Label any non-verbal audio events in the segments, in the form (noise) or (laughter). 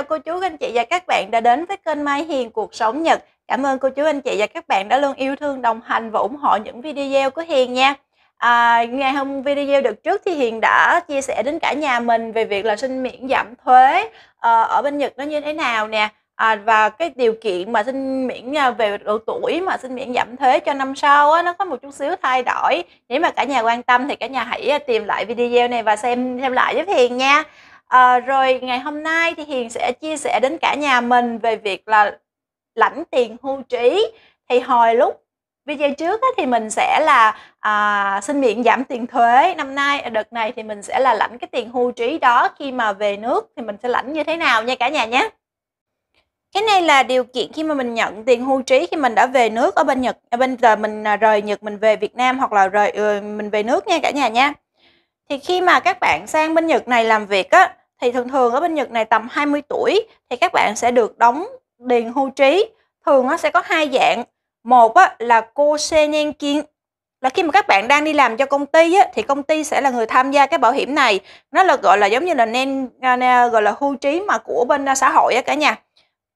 chào cô chú anh chị và các bạn đã đến với kênh Mai Hiền Cuộc Sống Nhật. Cảm ơn cô chú anh chị và các bạn đã luôn yêu thương, đồng hành và ủng hộ những video của Hiền nha. À, ngày hôm video được trước thì Hiền đã chia sẻ đến cả nhà mình về việc là xin miễn giảm thuế ờ, ở bên Nhật nó như thế nào nè. À, và cái điều kiện mà xin miễn à, về độ tuổi mà xin miễn giảm thuế cho năm sau á, nó có một chút xíu thay đổi nếu mà cả nhà quan tâm thì cả nhà hãy à, tìm lại video này và xem xem lại với hiền nha À, rồi ngày hôm nay thì Hiền sẽ chia sẻ đến cả nhà mình về việc là lãnh tiền hưu trí. Thì hồi lúc video trước thì mình sẽ là à, xin miễn giảm tiền thuế. Năm nay à, đợt này thì mình sẽ là lãnh cái tiền hưu trí đó khi mà về nước thì mình sẽ lãnh như thế nào nha cả nhà nhé. Cái này là điều kiện khi mà mình nhận tiền hưu trí khi mình đã về nước ở bên Nhật, ở à, bên giờ à, mình rời Nhật mình về Việt Nam hoặc là rời ừ, mình về nước nha cả nhà nha. Thì khi mà các bạn sang bên Nhật này làm việc á thì thường thường ở bên Nhật này tầm 20 tuổi thì các bạn sẽ được đóng điền hưu trí thường nó sẽ có hai dạng một á, là cô xe nhen kiên là khi mà các bạn đang đi làm cho công ty á, thì công ty sẽ là người tham gia cái bảo hiểm này nó là gọi là giống như là nên à, gọi là hưu trí mà của bên à, xã hội á cả nhà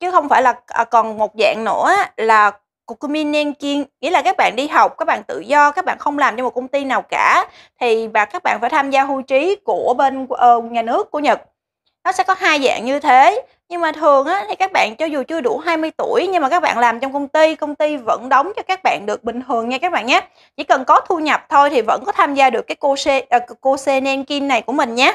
chứ không phải là à, còn một dạng nữa là Kokumin Nenkin nghĩa là các bạn đi học, các bạn tự do, các bạn không làm cho một công ty nào cả thì và các bạn phải tham gia hưu trí của bên uh, nhà nước của Nhật nó sẽ có hai dạng như thế nhưng mà thường á, thì các bạn cho dù chưa đủ 20 tuổi nhưng mà các bạn làm trong công ty công ty vẫn đóng cho các bạn được bình thường nha các bạn nhé chỉ cần có thu nhập thôi thì vẫn có tham gia được cái cô xe, uh, cô Senenkin này của mình nhé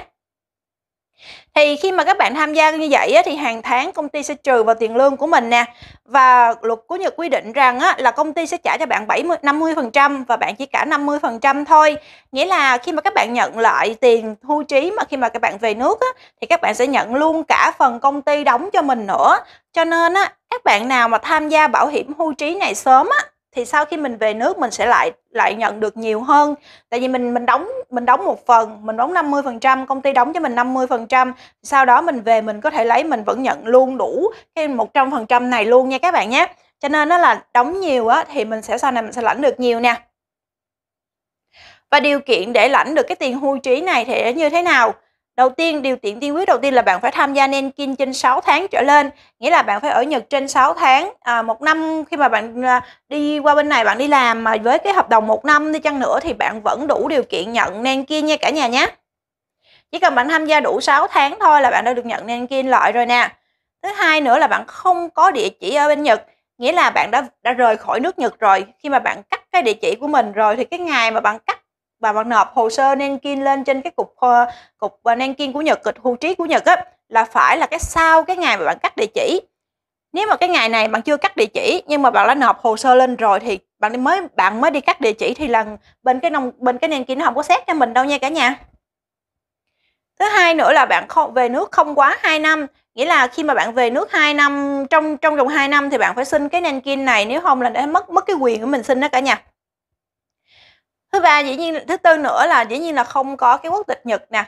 thì khi mà các bạn tham gia như vậy á, thì hàng tháng công ty sẽ trừ vào tiền lương của mình nè và luật của Nhật quy định rằng á, là công ty sẽ trả cho bạn 70 50% và bạn chỉ cả 50% thôi. Nghĩa là khi mà các bạn nhận lại tiền hưu trí mà khi mà các bạn về nước á, thì các bạn sẽ nhận luôn cả phần công ty đóng cho mình nữa. Cho nên á, các bạn nào mà tham gia bảo hiểm hưu trí này sớm á thì sau khi mình về nước mình sẽ lại lại nhận được nhiều hơn tại vì mình mình đóng mình đóng một phần mình đóng 50 phần trăm công ty đóng cho mình 50 phần trăm sau đó mình về mình có thể lấy mình vẫn nhận luôn đủ cái 100 phần trăm này luôn nha các bạn nhé cho nên nó là đóng nhiều á thì mình sẽ sau này mình sẽ lãnh được nhiều nè và điều kiện để lãnh được cái tiền hưu trí này thì như thế nào Đầu tiên, điều kiện tiên quyết đầu tiên là bạn phải tham gia Nenkin trên 6 tháng trở lên. Nghĩa là bạn phải ở Nhật trên 6 tháng. À, một năm khi mà bạn à, đi qua bên này, bạn đi làm mà với cái hợp đồng một năm đi chăng nữa thì bạn vẫn đủ điều kiện nhận Nenkin nha cả nhà nhé. Chỉ cần bạn tham gia đủ 6 tháng thôi là bạn đã được nhận Nenkin loại rồi nè. Thứ hai nữa là bạn không có địa chỉ ở bên Nhật. Nghĩa là bạn đã đã rời khỏi nước Nhật rồi. Khi mà bạn cắt cái địa chỉ của mình rồi thì cái ngày mà bạn cắt và bạn nộp hồ sơ Nankin lên trên cái cục ờ, cục ờ, Nankin của Nhật, cục hưu trí của Nhật á là phải là cái sau cái ngày mà bạn cắt địa chỉ. Nếu mà cái ngày này bạn chưa cắt địa chỉ nhưng mà bạn đã nộp hồ sơ lên rồi thì bạn mới bạn mới đi cắt địa chỉ thì lần bên cái nông bên cái Nankin nó không có xét cho mình đâu nha cả nhà. Thứ hai nữa là bạn không về nước không quá 2 năm, nghĩa là khi mà bạn về nước 2 năm trong trong vòng 2 năm thì bạn phải xin cái Nankin này nếu không là để mất mất cái quyền của mình xin đó cả nhà. Thứ ba dĩ nhiên thứ tư nữa là dĩ nhiên là không có cái quốc tịch Nhật nè.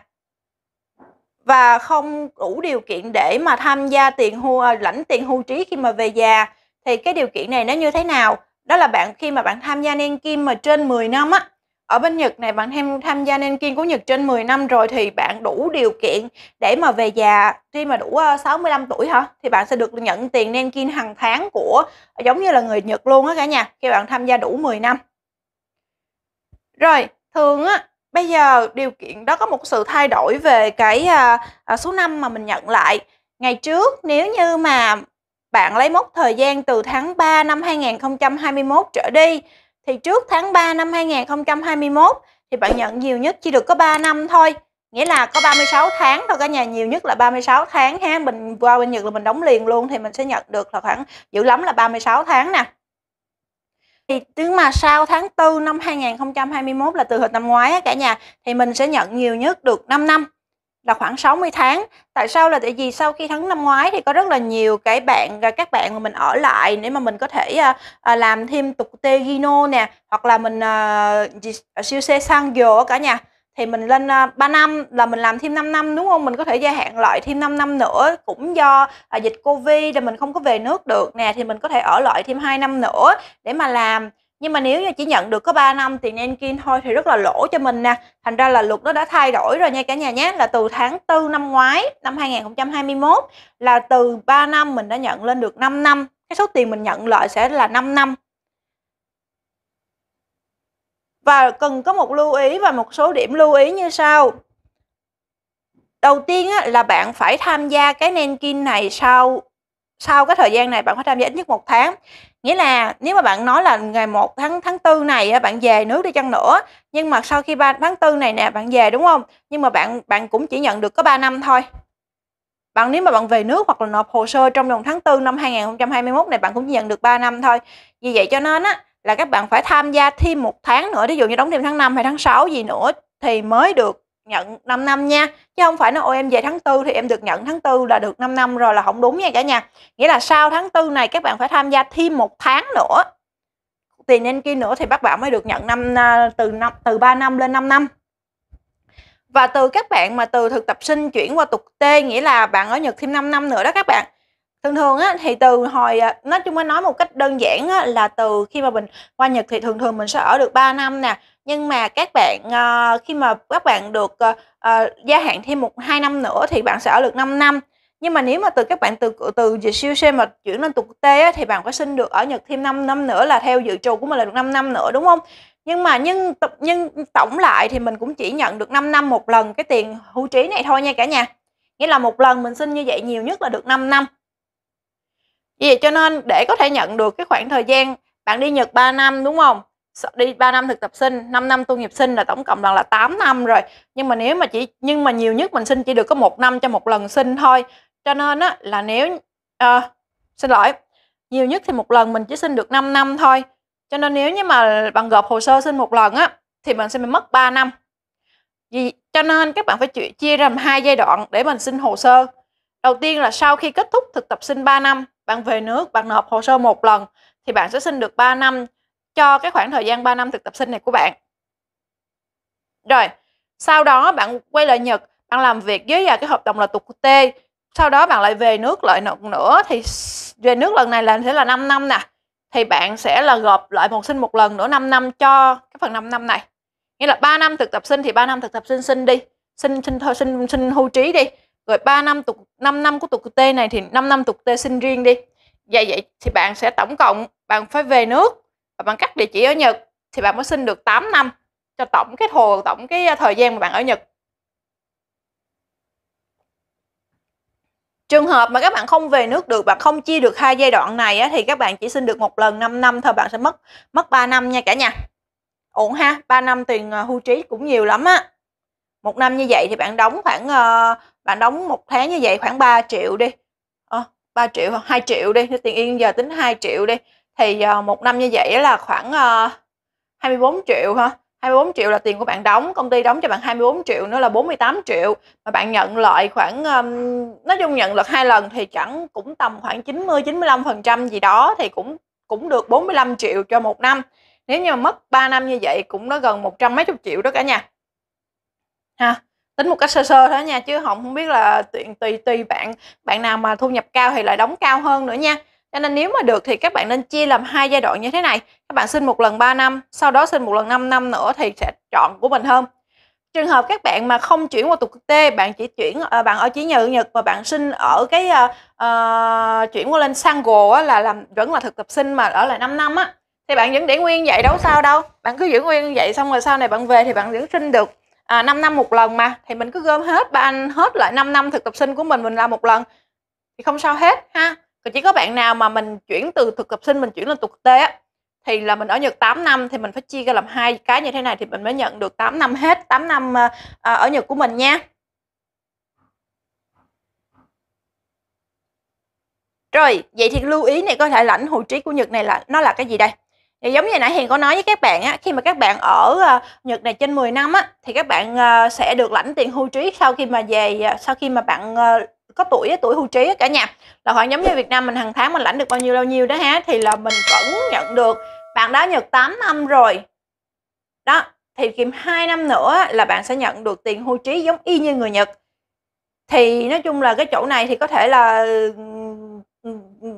Và không đủ điều kiện để mà tham gia tiền hưu à, lãnh tiền hưu trí khi mà về già thì cái điều kiện này nó như thế nào? Đó là bạn khi mà bạn tham gia niên kim mà trên 10 năm á, ở bên Nhật này bạn tham tham gia nên kiên của Nhật trên 10 năm rồi thì bạn đủ điều kiện để mà về già khi mà đủ 65 ờ, tuổi hả thì bạn sẽ được nhận tiền nên kiên hàng tháng của giống như là người Nhật luôn á cả nhà khi bạn tham gia đủ 10 năm rồi, thường á bây giờ điều kiện đó có một sự thay đổi về cái à, à, số năm mà mình nhận lại. Ngày trước nếu như mà bạn lấy mốc thời gian từ tháng 3 năm 2021 trở đi thì trước tháng 3 năm 2021 thì bạn nhận nhiều nhất chỉ được có 3 năm thôi. Nghĩa là có 36 tháng thôi cả nhà, nhiều nhất là 36 tháng ha. Mình qua bên Nhật là mình đóng liền luôn thì mình sẽ nhận được là khoảng dữ lắm là 36 tháng nè thì mà sau tháng 4 năm 2021 là từ hồi năm ngoái á, cả nhà thì mình sẽ nhận nhiều nhất được 5 năm là khoảng 60 tháng. Tại sao là tại vì sau khi tháng năm ngoái thì có rất là nhiều cái bạn và các bạn mà mình ở lại để mà mình có thể à, à làm thêm tục tê gino nè hoặc là mình à, à siêu xe sang dồ cả nhà thì mình lên 3 à, năm là mình làm thêm 5 năm đúng không mình có thể gia hạn lại thêm 5 năm nữa cũng do à, dịch Covid là mình không có về nước được nè thì mình có thể ở lại thêm 2 năm nữa để mà làm nhưng mà nếu như chỉ nhận được có 3 năm tiền Nankin thôi thì rất là lỗ cho mình nè thành ra là luật nó đã thay đổi rồi nha cả nhà nhé là từ tháng 4 năm ngoái năm 2021 là từ 3 năm mình đã nhận lên được 5 năm cái số tiền mình nhận lợi sẽ là 5 năm và cần có một lưu ý và một số điểm lưu ý như sau đầu tiên á, là bạn phải tham gia cái Nankin này sau sau cái thời gian này bạn phải tham gia ít nhất một tháng nghĩa là nếu mà bạn nói là ngày 1 tháng tháng tư này bạn về nước đi chăng nữa nhưng mà sau khi 3 tháng tư này nè bạn về đúng không nhưng mà bạn bạn cũng chỉ nhận được có 3 năm thôi bạn nếu mà bạn về nước hoặc là nộp hồ sơ trong vòng tháng 4 năm 2021 này bạn cũng chỉ nhận được 3 năm thôi vì vậy cho nên á là các bạn phải tham gia thêm một tháng nữa ví dụ như đóng thêm tháng 5 hay tháng 6 gì nữa thì mới được nhận 5 năm nha chứ không phải nói ôi em về tháng tư thì em được nhận tháng tư là được 5 năm rồi là không đúng nha cả nhà nghĩa là sau tháng tư này các bạn phải tham gia thêm một tháng nữa tiền nên kia nữa thì các bạn mới được nhận năm à, từ năm từ 3 năm lên 5 năm và từ các bạn mà từ thực tập sinh chuyển qua tục tê nghĩa là bạn ở Nhật thêm 5 năm nữa đó các bạn thường thường á thì từ hồi à, nói chung anh nói một cách đơn giản á, là từ khi mà mình qua Nhật thì thường thường mình sẽ ở được 3 năm nè nhưng mà các bạn ờ, khi mà các bạn được uh, gia hạn thêm một hai năm nữa thì bạn sẽ ở được 5 năm nhưng mà nếu mà từ các bạn từ từ dịch siêu xe mà chuyển lên tục tế á, thì bạn phải xin được ở Nhật thêm 5 năm nữa là theo dự trù của mình là được 5 năm nữa đúng không nhưng mà nhưng nhưng tổng lại thì mình cũng chỉ nhận được 5 năm một lần cái tiền hưu trí này thôi nha cả nhà nghĩa là một lần mình xin như vậy nhiều nhất là được 5 năm vì vậy cho nên để có thể nhận được cái khoảng thời gian bạn đi Nhật 3 năm đúng không? Đi 3 năm thực tập sinh, 5 năm tu nghiệp sinh là tổng cộng là, là 8 năm rồi. Nhưng mà nếu mà chỉ nhưng mà nhiều nhất mình xin chỉ được có một năm cho một lần xin thôi. Cho nên á là nếu à, xin lỗi, nhiều nhất thì một lần mình chỉ xin được 5 năm thôi. Cho nên nếu như mà bạn gộp hồ sơ xin một lần á thì mình sẽ bị mất 3 năm. Vì cho nên các bạn phải chia ra làm hai giai đoạn để mình xin hồ sơ. Đầu tiên là sau khi kết thúc thực tập sinh 3 năm bạn về nước bạn nộp hồ sơ một lần thì bạn sẽ xin được 3 năm cho cái khoảng thời gian 3 năm thực tập sinh này của bạn rồi sau đó bạn quay lại Nhật bạn làm việc với à, cái hợp đồng là tục T sau đó bạn lại về nước lại nộp nữa thì về nước lần này là sẽ là 5 năm nè thì bạn sẽ là gộp lại một sinh một lần nữa 5 năm cho cái phần 5 năm này nghĩa là 3 năm thực tập sinh thì 3 năm thực tập sinh xin đi xin xin thôi xin xin hưu trí đi rồi 3 năm tục 5 năm của tục T này thì 5 năm tục T sinh riêng đi vậy vậy thì bạn sẽ tổng cộng bạn phải về nước và bạn cắt địa chỉ ở Nhật thì bạn mới xin được 8 năm cho tổng cái hồ tổng cái ờ, thời gian mà bạn ở Nhật Trường hợp mà các bạn không về nước được, bạn không chia được hai giai đoạn này á, thì các bạn chỉ xin được một lần 5 năm thôi, bạn sẽ mất mất 3 năm nha cả nhà. Ổn ha, 3 năm tiền ờ, hưu trí cũng nhiều lắm á. Một năm như vậy thì bạn đóng khoảng ờ, bạn đóng một tháng như vậy khoảng 3 triệu đi à, ờ, 3 triệu 2 triệu đi tiền yên giờ tính 2 triệu đi thì uh, một năm như vậy là khoảng uh, ờ, 24 triệu ha 24 triệu là tiền của bạn đóng công ty đóng cho bạn 24 triệu nữa là 48 triệu mà bạn nhận lợi khoảng um, nói chung nhận được hai lần thì chẳng cũng tầm khoảng 90 95 phần trăm gì đó thì cũng cũng được 45 triệu cho một năm nếu như mà mất 3 năm như vậy cũng nó gần một trăm mấy chục triệu đó cả nhà ha tính một cách sơ sơ thôi nha chứ không không biết là tùy tùy tùy bạn bạn nào mà thu nhập cao thì lại đóng cao hơn nữa nha cho nên nếu mà được thì các bạn nên chia làm hai giai đoạn như thế này các bạn xin một lần 3 năm sau đó xin một lần 5 năm nữa thì sẽ chọn của mình hơn trường hợp các bạn mà không chuyển qua tục tê bạn chỉ chuyển ờ, bạn ở chỉ nhờ nhật và bạn xin ở cái uh, uh, chuyển qua lên sang á, là làm vẫn là thực tập sinh mà ở lại 5 năm á thì bạn vẫn để nguyên vậy đâu sao đâu bạn cứ giữ nguyên vậy xong rồi sau này bạn về thì bạn vẫn xin được à, 5 năm một lần mà thì mình cứ gom hết ba anh hết lại 5 năm thực tập sinh của mình mình làm một lần thì không sao hết ha còn chỉ có bạn nào mà mình chuyển từ thực tập sinh mình chuyển lên thực tế thì là mình ở Nhật 8 năm thì mình phải chia ra làm hai cái như thế này thì mình mới nhận được 8 năm hết 8 năm ờ, ờ, ở Nhật của mình nha Rồi, vậy thì lưu ý này có thể lãnh hữu trí của Nhật này là nó là cái gì đây? Và giống như nãy Hiền có nói với các bạn á, khi mà các bạn ở ờ, Nhật này trên 10 năm á, thì các bạn ờ, sẽ được lãnh tiền hưu trí sau khi mà về, ờ, sau khi mà bạn có tuổi tuổi hưu trí cả nhà là khoảng giống như Việt Nam mình hàng tháng mình lãnh được bao nhiêu bao nhiêu đó ha thì là mình vẫn nhận được bạn đã Nhật 8 năm rồi đó thì kiếm 2 năm nữa là bạn sẽ nhận được tiền hưu trí giống y như người Nhật thì nói chung là cái chỗ này thì có thể là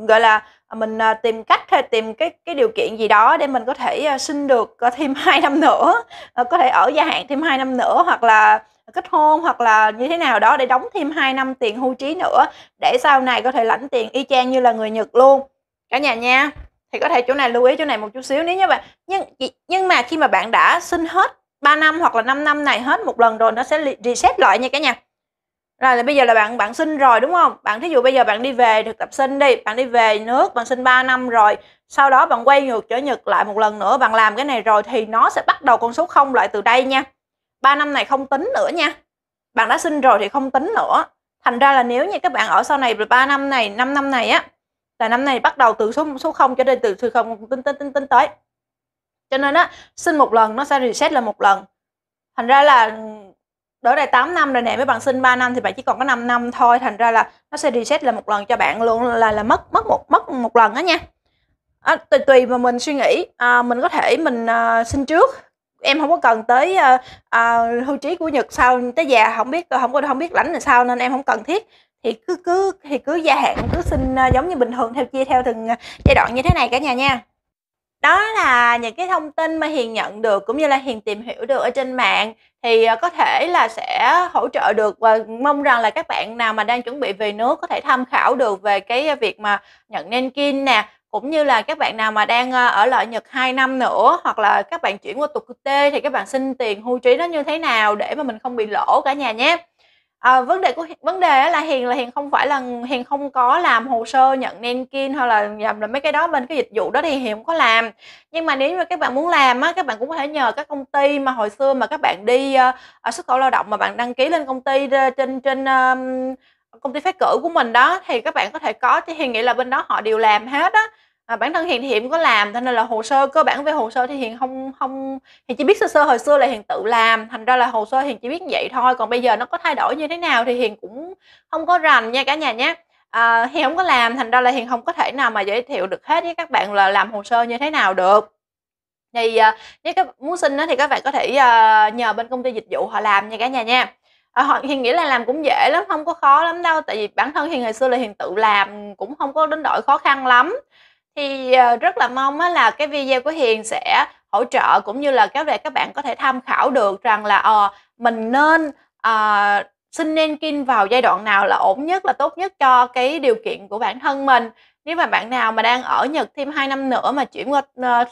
gọi là À, mình à, tìm cách hay tìm cái cái điều kiện gì đó để mình có thể xin à, được thêm 2 (laughs) năm nữa có thể ở gia hạn thêm 2 năm nữa hoặc là kết hôn hoặc là như thế nào đó để đóng thêm 2 năm tiền hưu trí nữa để sau này có thể lãnh tiền y chang như là người Nhật luôn cả nhà nha thì có thể chỗ này lưu ý chỗ này một chút xíu nếu như bạn nhưng nhưng mà khi mà bạn đã xin hết 3 năm hoặc là 5 năm này hết một lần rồi nó sẽ reset lại nha cả nhà rồi là bây giờ là bạn bạn sinh rồi đúng không bạn thí dụ bây giờ bạn đi về thực tập sinh đi bạn đi về nước bạn sinh 3 năm rồi sau đó bạn quay ngược trở nhật lại một lần nữa bạn làm cái này rồi thì nó sẽ bắt đầu con số không lại từ đây nha 3 năm này không tính nữa nha bạn đã sinh rồi thì không tính nữa thành ra là nếu như các bạn ở sau này là 3 năm này 5 năm này á là năm này bắt đầu từ số số 0 cho đến từ từ không tính tính tính tính tới cho nên á sinh một lần nó sẽ reset là một lần thành ra là đỡ đây 8 năm rồi nè mấy bạn sinh 3 năm thì bạn chỉ còn có 5 năm thôi thành ra là nó sẽ reset là một lần cho bạn luôn là là mất mất một mất một lần đó nha à, tùy tùy mà mình suy nghĩ à, mình có thể mình à, xin trước em không có cần tới à, à, hưu trí của nhật sau tới già không biết không có không biết lãnh là sao nên em không cần thiết thì cứ cứ thì cứ gia hạn cứ xin à, giống như bình thường theo chia theo từng à, giai đoạn như thế này cả nhà nha đó là những cái thông tin mà hiền nhận được cũng như là hiền tìm hiểu được ở trên mạng thì ờ, có thể là sẽ hỗ trợ được và mong rằng là các bạn nào mà đang chuẩn bị về nước có thể tham khảo được về cái việc mà nhận nên kin nè cũng như là các bạn nào mà đang ờ, ở lại Nhật 2 năm nữa hoặc là các bạn chuyển qua tục tê thì các bạn xin tiền hưu trí nó như thế nào để mà mình không bị lỗ cả nhà nhé à, vấn đề của vấn đề là hiền là hiền không phải là hiền không có làm hồ sơ nhận nankin hay là nhầm là mấy cái đó bên cái dịch vụ đó thì hiền không có làm nhưng mà nếu như các bạn muốn làm á các bạn cũng có thể nhờ các công ty mà hồi xưa mà các bạn đi uh, xuất khẩu lao động mà bạn đăng ký lên công ty trên trên um, công ty phát cử của mình đó thì các bạn có thể có chứ hiền nghĩ là bên đó họ đều làm hết á à, bản thân hiền thì hiền có làm cho nên là hồ sơ cơ bản về hồ sơ thì hiền không không hiền chỉ biết sơ sơ hồi xưa là hiền tự làm thành ra là hồ sơ hiền chỉ biết vậy thôi còn bây giờ nó có thay đổi như thế nào thì hiền cũng không có rành nha cả nhà nhé à, hiền không có làm thành ra là hiền không có thể nào mà giới thiệu được hết với các bạn là làm hồ sơ như thế nào được thì nếu à, các muốn xin thì các bạn có thể à, nhờ bên công ty dịch vụ họ làm nha cả nhà nha à, họ hiền nghĩ là làm cũng dễ lắm không có khó lắm đâu tại vì bản thân hiền hồi xưa là hiền tự làm cũng không có đến đổi khó khăn lắm thì ờ, rất là mong là cái video của Hiền sẽ hỗ trợ cũng như là các các bạn có thể tham khảo được rằng là à, mình nên à, xin nên kinh vào giai đoạn nào là ổn nhất là tốt nhất cho cái điều kiện của bản thân mình nếu mà bạn nào mà đang ở Nhật thêm 2 năm nữa mà chuyển qua uh,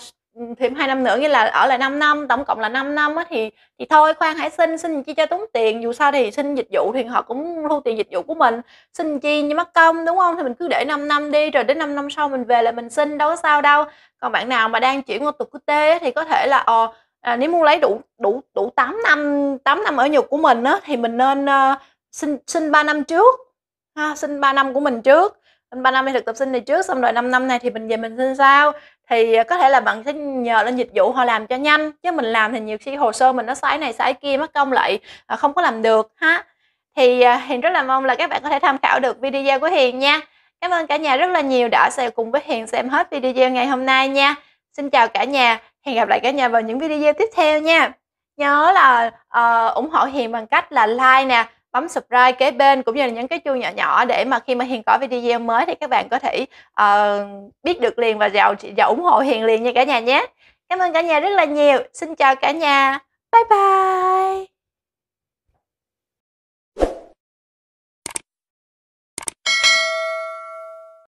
thêm hai năm nữa nghĩa là ở lại 5 năm tổng cộng là 5 năm á thì thì thôi khoan hãy xin xin chi cho tốn tiền dù sao thì xin dịch vụ thì họ cũng thu tiền dịch vụ của mình xin chi như mất công đúng không thì mình cứ để 5 năm đi rồi đến 5 năm sau mình về là mình xin đâu có sao đâu còn bạn nào mà đang chuyển qua tục tê thì có thể là ờ à, nếu muốn lấy đủ đủ đủ 8 năm 8 năm ở nhục của mình á thì mình nên uh, xin xin 3 năm trước ha, xin 3 năm của mình trước ba năm đi thực tập sinh này trước xong rồi 5 năm này thì mình về mình xin sao thì à, có thể là bạn sẽ nhờ lên dịch vụ họ làm cho nhanh chứ mình làm thì nhiều khi hồ sơ mình nó sái này sái kia mất công lại à, không có làm được ha thì à, hiền rất là mong là các bạn có thể tham khảo được video của hiền nha cảm ơn cả nhà rất là nhiều đã xem cùng với hiền xem hết video ngày hôm nay nha xin chào cả nhà hẹn gặp lại cả nhà vào những video tiếp theo nha nhớ là uh, ủng hộ hiền bằng cách là like nè bấm subscribe kế bên cũng như là nhấn cái chuông nhỏ nhỏ để mà khi mà Hiền có video mới thì các bạn có thể uh, biết được liền và giàu và ủng hộ Hiền liền nha cả nhà nhé. Cảm ơn cả nhà rất là nhiều. Xin chào cả nhà. Bye bye.